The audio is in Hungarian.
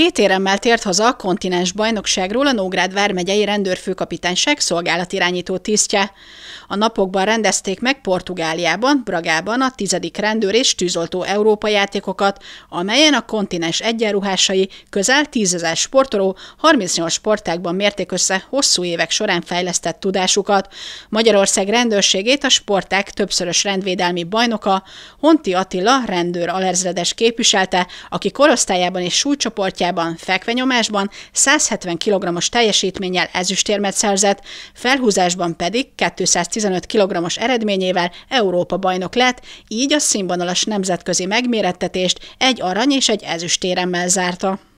Két éremmel tért haza a kontinens bajnokságról a Nógrád vármegyei rendőrfőkapitányság szolgálatirányító tisztje. A napokban rendezték meg Portugáliában, Bragában a tizedik rendőr és tűzoltó Európa játékokat, amelyen a kontinens egyenruhásai közel tízezer sportoló 38 sportákban mérték össze hosszú évek során fejlesztett tudásukat. Magyarország rendőrségét a sporták többszörös rendvédelmi bajnoka Honti Attila rendőr alerzredes képviselte, aki korosztályában és súlycsoportjában kategóriában, fekvenyomásban 170 kg-os teljesítménnyel ezüstérmet szerzett, felhúzásban pedig 215 kg-os eredményével Európa bajnok lett, így a színvonalas nemzetközi megmérettetést egy arany és egy ezüstéremmel zárta.